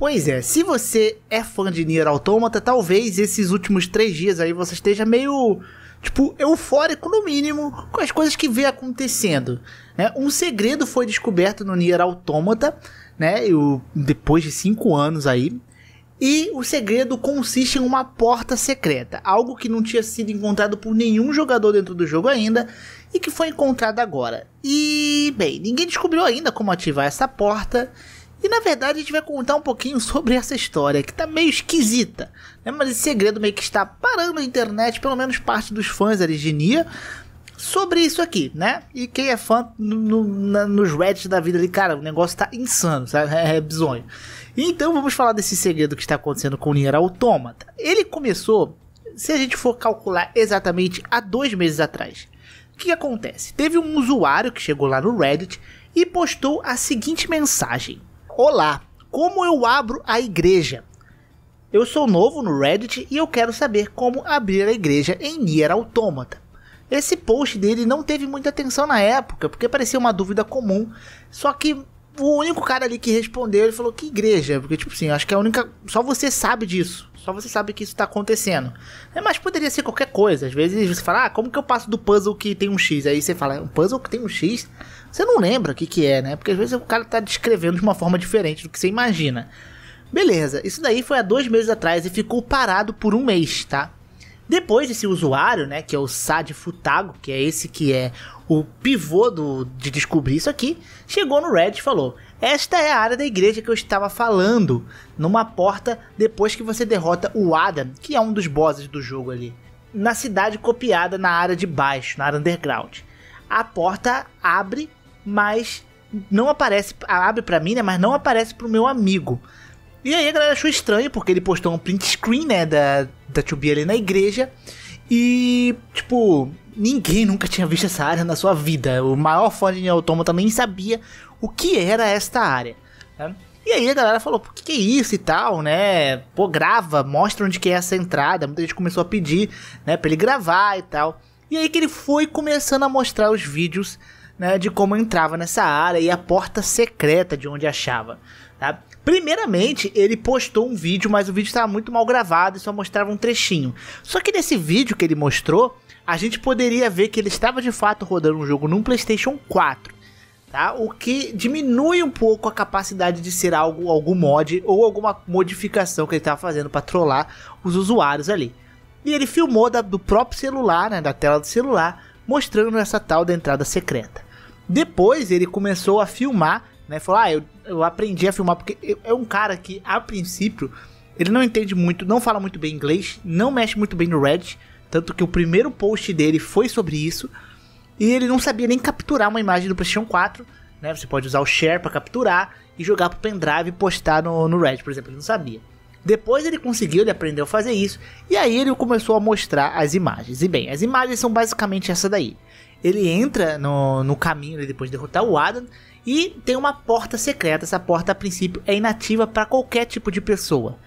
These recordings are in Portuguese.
Pois é, se você é fã de Nier Automata, talvez esses últimos três dias aí você esteja meio, tipo, eufórico no mínimo com as coisas que vem acontecendo. Né? Um segredo foi descoberto no Nier Automata, né? Eu, depois de cinco anos aí, e o segredo consiste em uma porta secreta, algo que não tinha sido encontrado por nenhum jogador dentro do jogo ainda e que foi encontrado agora. E, bem, ninguém descobriu ainda como ativar essa porta e na verdade a gente vai contar um pouquinho sobre essa história, que tá meio esquisita, né? Mas esse segredo meio que está parando a internet, pelo menos parte dos fãs Nia, sobre isso aqui, né? E quem é fã no, no, na, nos Reddit da vida ali, cara, o negócio tá insano, sabe? É, é bizonho. Então vamos falar desse segredo que está acontecendo com o Nier Automata. Ele começou, se a gente for calcular exatamente, há dois meses atrás. O que acontece? Teve um usuário que chegou lá no Reddit e postou a seguinte mensagem. Olá, como eu abro a igreja? Eu sou novo no Reddit e eu quero saber como abrir a igreja em Nier Automata. Esse post dele não teve muita atenção na época, porque parecia uma dúvida comum, só que o único cara ali que respondeu, ele falou que igreja, porque tipo assim, acho que é a única, só você sabe disso. Só você sabe que isso tá acontecendo. É, mas poderia ser qualquer coisa. Às vezes você fala, ah, como que eu passo do puzzle que tem um X? Aí você fala, um puzzle que tem um X? Você não lembra o que que é, né? Porque às vezes o cara tá descrevendo de uma forma diferente do que você imagina. Beleza, isso daí foi há dois meses atrás e ficou parado por um mês, tá? Depois esse usuário, né, que é o Sad Futago, que é esse que é o pivô do, de descobrir isso aqui, chegou no Reddit e falou: Esta é a área da igreja que eu estava falando, numa porta depois que você derrota o Adam, que é um dos bosses do jogo ali, na cidade copiada na área de baixo, na área underground. A porta abre, mas não aparece, abre para mim, né, mas não aparece para o meu amigo. E aí a galera achou estranho, porque ele postou um print screen, né, da, da Chubby ali na igreja. E, tipo, ninguém nunca tinha visto essa área na sua vida. O maior fã de Automata nem sabia o que era esta área. Né? E aí a galera falou, por que, que é isso e tal, né? Pô, grava, mostra onde que é essa entrada. Muita gente começou a pedir, né, pra ele gravar e tal. E aí que ele foi começando a mostrar os vídeos né, de como entrava nessa área e a porta secreta de onde achava. Tá? Primeiramente, ele postou um vídeo, mas o vídeo estava muito mal gravado e só mostrava um trechinho. Só que nesse vídeo que ele mostrou, a gente poderia ver que ele estava de fato rodando um jogo num PlayStation 4. Tá? O que diminui um pouco a capacidade de ser algo, algum mod ou alguma modificação que ele estava fazendo para trollar os usuários ali. E ele filmou da, do próprio celular, né, da tela do celular, mostrando essa tal da entrada secreta. Depois ele começou a filmar, né? Falou: Ah, eu, eu aprendi a filmar, porque é um cara que, a princípio, ele não entende muito, não fala muito bem inglês, não mexe muito bem no Reddit. Tanto que o primeiro post dele foi sobre isso. E ele não sabia nem capturar uma imagem do PlayStation 4. Né? Você pode usar o share para capturar e jogar pro pendrive e postar no, no Reddit, por exemplo. Ele não sabia. Depois ele conseguiu, ele aprendeu a fazer isso. E aí ele começou a mostrar as imagens. E bem, as imagens são basicamente essa daí ele entra no, no caminho depois de derrotar o Adam e tem uma porta secreta. Essa porta, a princípio, é inativa para qualquer tipo de pessoa.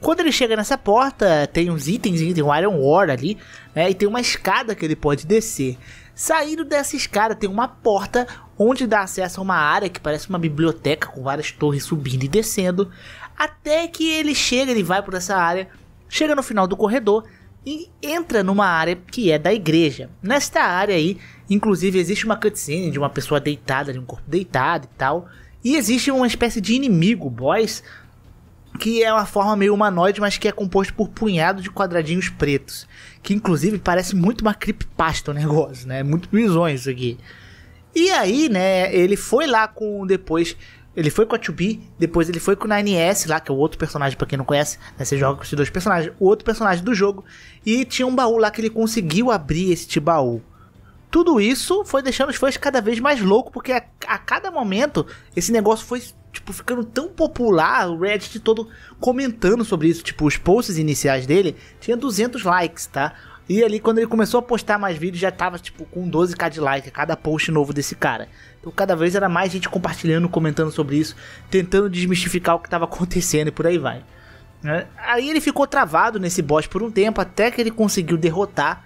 Quando ele chega nessa porta, tem uns itens, tem um Iron Ore ali, né, e tem uma escada que ele pode descer. Saindo dessa escada tem uma porta onde dá acesso a uma área que parece uma biblioteca com várias torres subindo e descendo, até que ele chega, ele vai por essa área, chega no final do corredor, e entra numa área que é da igreja. Nesta área aí, inclusive, existe uma cutscene de uma pessoa deitada, de um corpo deitado e tal. E existe uma espécie de inimigo, boss, que é uma forma meio humanoide, mas que é composto por punhado de quadradinhos pretos. Que inclusive parece muito uma creepypasta o negócio, né? É muito bizonho isso aqui. E aí, né, ele foi lá com depois ele foi com a 2 depois ele foi com o 9S lá, que é o outro personagem, para quem não conhece, né? Você joga com esses dois personagens, o outro personagem do jogo. E tinha um baú lá que ele conseguiu abrir esse baú. Tudo isso foi deixando os fãs cada vez mais loucos, porque a, a cada momento esse negócio foi tipo, ficando tão popular, o Reddit todo comentando sobre isso. Tipo, os posts iniciais dele tinha 200 likes, tá? E ali, quando ele começou a postar mais vídeos, já tava, tipo, com 12k de like cada post novo desse cara. Então, cada vez era mais gente compartilhando, comentando sobre isso, tentando desmistificar o que estava acontecendo e por aí vai. Né? Aí ele ficou travado nesse boss por um tempo, até que ele conseguiu derrotar.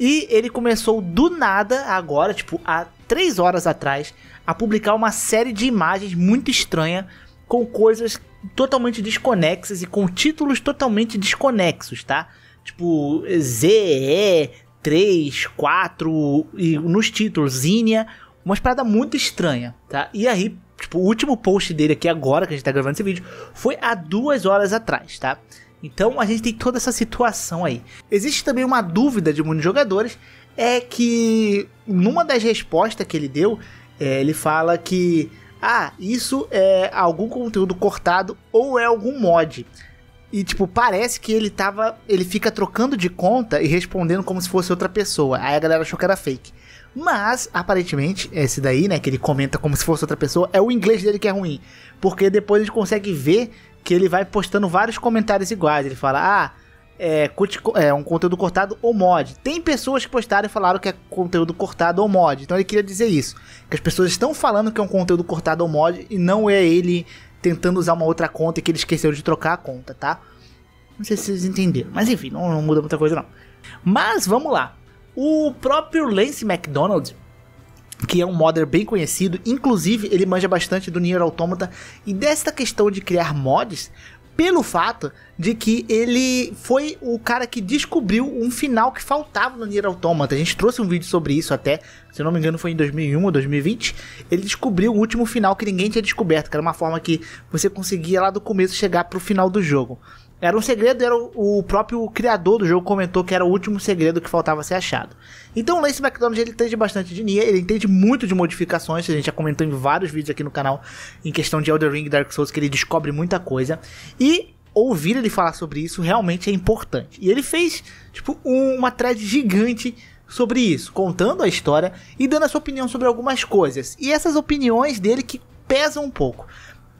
E ele começou do nada, agora, tipo, há 3 horas atrás, a publicar uma série de imagens muito estranha com coisas totalmente desconexas e com títulos totalmente desconexos, tá? Tipo, ZE, 3, 4, e nos títulos, Zinnia, uma paradas muito estranha, tá? E aí, tipo, o último post dele aqui agora, que a gente tá gravando esse vídeo, foi há duas horas atrás, tá? Então a gente tem toda essa situação aí. Existe também uma dúvida de muitos jogadores, é que numa das respostas que ele deu, é, ele fala que ah, isso é algum conteúdo cortado ou é algum mod. E, tipo, parece que ele tava. Ele fica trocando de conta e respondendo como se fosse outra pessoa. Aí a galera achou que era fake. Mas, aparentemente, esse daí, né, que ele comenta como se fosse outra pessoa, é o inglês dele que é ruim. Porque depois a gente consegue ver que ele vai postando vários comentários iguais. Ele fala, ah, é, é um conteúdo cortado ou mod. Tem pessoas que postaram e falaram que é conteúdo cortado ou mod. Então ele queria dizer isso. Que as pessoas estão falando que é um conteúdo cortado ou mod e não é ele tentando usar uma outra conta e que ele esqueceu de trocar a conta, tá? Não sei se vocês entenderam, mas enfim, não, não muda muita coisa não. Mas vamos lá. O próprio Lance McDonald, que é um modder bem conhecido, inclusive ele manja bastante do Nier Automata e dessa questão de criar mods, pelo fato de que ele foi o cara que descobriu um final que faltava no Nier Automata. A gente trouxe um vídeo sobre isso até, se não me engano foi em 2001 ou 2020. Ele descobriu o último final que ninguém tinha descoberto, que era uma forma que você conseguia lá do começo chegar pro final do jogo. Era um segredo, era o, próprio criador do jogo comentou que era o último segredo que faltava ser achado. Então o Lance McDonald ele entende bastante de Nia, ele entende muito de modificações, a gente já comentou em vários vídeos aqui no canal em questão de Elder Ring e Dark Souls que ele descobre muita coisa. E ouvir ele falar sobre isso realmente é importante. E ele fez, tipo, uma thread gigante sobre isso, contando a história e dando a sua opinião sobre algumas coisas. E essas opiniões dele que pesam um pouco.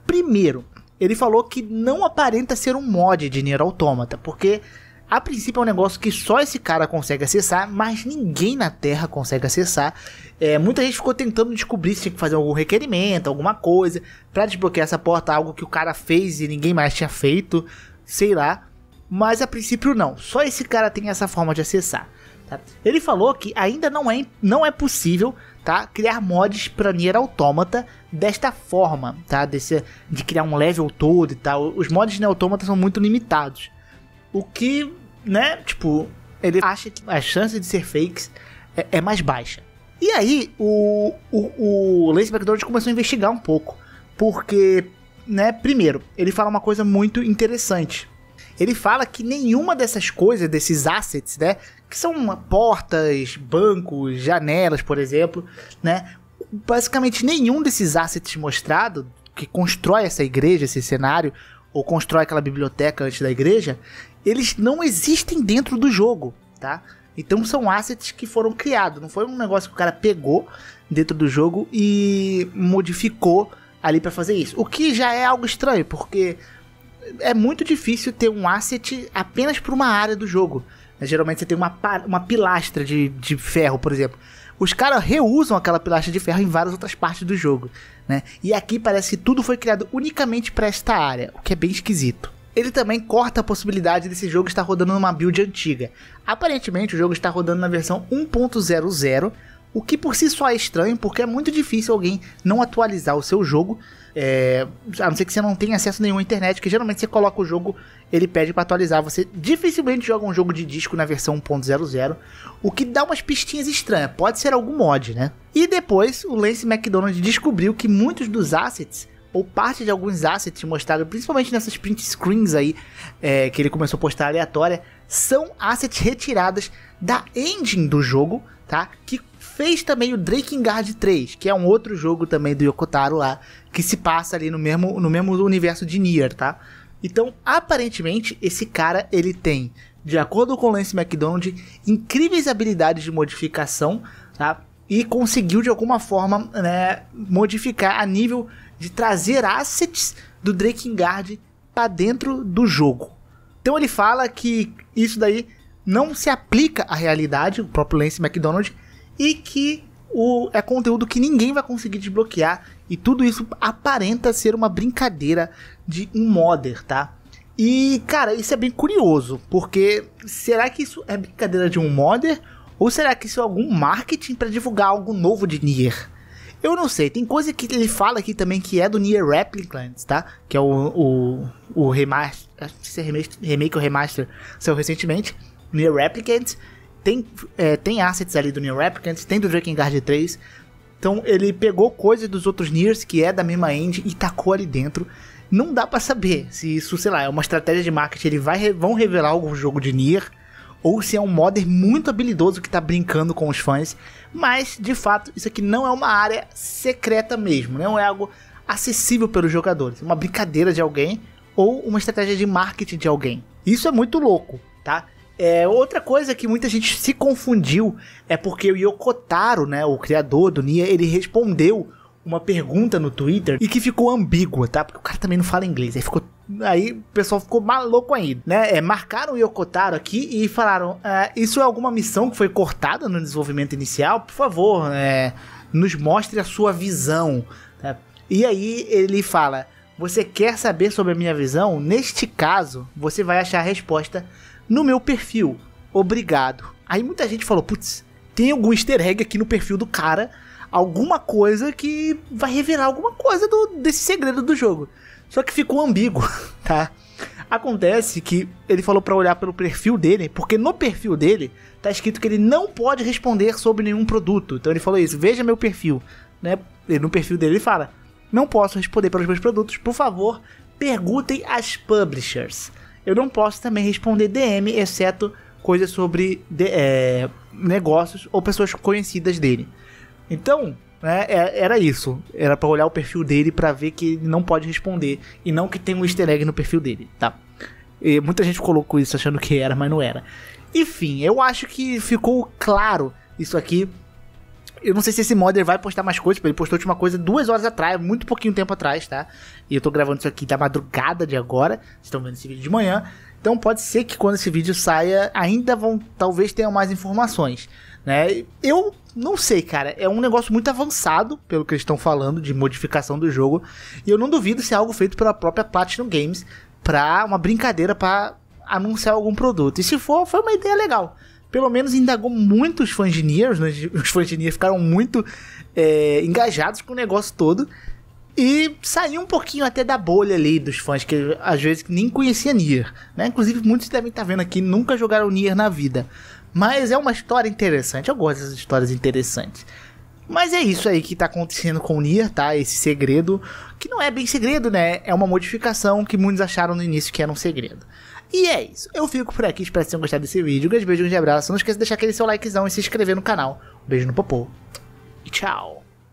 Primeiro, ele falou que não aparenta ser um mod de Nier Automata, porque a princípio é um negócio que só esse cara consegue acessar, mas ninguém na Terra consegue acessar. É, muita gente ficou tentando descobrir se tinha que fazer algum requerimento, alguma coisa, para desbloquear essa porta, algo que o cara fez e ninguém mais tinha feito, sei lá. Mas a princípio não, só esse cara tem essa forma de acessar. Tá? Ele falou que ainda não é, não é possível tá? Criar mods para Nier Automata desta forma, tá? Desse, de criar um level todo e tal. Os mods de Nier Automata são muito limitados. O que, né, tipo, ele acha que a chance de ser fakes é, é mais baixa. E aí, o, o, o Lance McDonald começou a investigar um pouco. Porque, né, primeiro, ele fala uma coisa muito interessante ele fala que nenhuma dessas coisas, desses assets, né? Que são ah, portas, bancos, janelas, por exemplo, né? Basicamente nenhum desses assets mostrado que constrói essa igreja, esse cenário, ou constrói aquela biblioteca antes da igreja, eles não existem dentro do jogo, tá? Então são assets que foram criados, não foi um negócio que o cara pegou dentro do jogo e modificou ali para fazer isso. O que já é algo estranho, porque é muito difícil ter um asset apenas para uma área do jogo. Geralmente você tem uma, uma pilastra de, de ferro, por exemplo. Os caras reusam aquela pilastra de ferro em várias outras partes do jogo, né? E aqui parece que tudo foi criado unicamente para esta área, o que é bem esquisito. Ele também corta a possibilidade desse jogo estar rodando numa build antiga. Aparentemente o jogo está rodando na versão 1.00, o que por si só é estranho, porque é muito difícil alguém não atualizar o seu jogo é, a não ser que você não tenha acesso nenhum à internet, que geralmente você coloca o jogo, ele pede para atualizar. Você dificilmente joga um jogo de disco na versão 1.00, o que dá umas pistinhas estranhas. Pode ser algum mod, né? E depois, o Lance McDonald descobriu que muitos dos assets ou parte de alguns assets mostrados, principalmente nessas print screens aí, é, que ele começou a postar aleatória, são assets retiradas da engine do jogo, tá? Que fez também o Draken Guard 3, que é um outro jogo também do Yokotaro lá, que se passa ali no mesmo, no mesmo universo de Nier, tá? Então, aparentemente, esse cara ele tem, de acordo com Lance McDonald, incríveis habilidades de modificação, tá? E conseguiu de alguma forma né, modificar a nível de trazer assets do Guard para dentro do jogo. Então ele fala que isso daí não se aplica à realidade, o próprio Lance McDonald, e que o, é conteúdo que ninguém vai conseguir desbloquear. E tudo isso aparenta ser uma brincadeira de um modder, tá? E, cara, isso é bem curioso, porque será que isso é brincadeira de um modder? Ou será que isso é algum marketing para divulgar algo novo de Nier? Eu não sei, tem coisa que ele fala aqui também que é do Nier Replicants, tá? Que é o, o, o remaster, acho que se é remake, remake ou remaster, saiu recentemente, Nier Replicants, tem, é, tem assets ali do New Replicant, tem do Drakengard 3. Então ele pegou coisas dos outros Niers, que é da mesma engine, e tacou ali dentro. Não dá para saber se isso, sei lá, é uma estratégia de marketing, ele vai, vão revelar algum jogo de Nier, ou se é um modder muito habilidoso que tá brincando com os fãs. Mas, de fato, isso aqui não é uma área secreta mesmo, não é algo acessível pelos jogadores. Uma brincadeira de alguém ou uma estratégia de marketing de alguém. Isso é muito louco, tá? É, outra coisa que muita gente se confundiu é porque o Yokotaro, né, o criador do Nia, ele respondeu uma pergunta no Twitter e que ficou ambígua, tá? Porque o cara também não fala inglês. Aí ficou aí o pessoal ficou maluco ainda, né? É, marcaram o Yokotaro aqui e falaram: ah, Isso é alguma missão que foi cortada no desenvolvimento inicial? Por favor, é, nos mostre a sua visão. Tá? E aí ele fala: Você quer saber sobre a minha visão? Neste caso, você vai achar a resposta no meu perfil. Obrigado. Aí muita gente falou: putz, tem algum easter egg aqui no perfil do cara, alguma coisa que vai revelar alguma coisa do, desse segredo do jogo. Só que ficou ambíguo, tá? Acontece que ele falou para olhar pelo perfil dele, porque no perfil dele tá escrito que ele não pode responder sobre nenhum produto. Então ele falou isso: veja meu perfil, né? E no perfil dele ele fala: não posso responder pelos meus produtos, por favor, perguntem às publishers eu não posso também responder DM, exceto coisas sobre de, é, negócios ou pessoas conhecidas dele. Então, né, é, era isso. Era para olhar o perfil dele para ver que ele não pode responder e não que tem um easter egg no perfil dele, tá? E muita gente colocou isso achando que era, mas não era. Enfim, eu acho que ficou claro isso aqui eu não sei se esse modder vai postar mais coisas, ele postou a última coisa duas horas atrás, muito pouquinho tempo atrás, tá? E eu tô gravando isso aqui da madrugada de agora, vocês estão vendo esse vídeo de manhã. Então pode ser que quando esse vídeo saia, ainda vão, talvez tenham mais informações, né? Eu não sei, cara, é um negócio muito avançado, pelo que eles estão falando, de modificação do jogo. E eu não duvido se é algo feito pela própria Platinum Games, pra uma brincadeira, pra anunciar algum produto. E se for, foi uma ideia legal pelo menos indagou muito os fãs de Nier, né? os fãs de Nier ficaram muito é, engajados com o negócio todo. E saiu um pouquinho até da bolha ali dos fãs que às vezes nem conhecia Nier, né? Inclusive muitos devem estar tá vendo aqui nunca jogaram Nier na vida. Mas é uma história interessante, eu gosto dessas histórias interessantes. Mas é isso aí que está acontecendo com o Nier, tá? Esse segredo, que não é bem segredo, né? É uma modificação que muitos acharam no início que era um segredo. E é isso. Eu fico por aqui, espero que tenham gostado desse vídeo. Um grande beijo, um grande abraço. Não esqueça de deixar aquele seu likezão e se inscrever no canal. Um beijo no popô e tchau.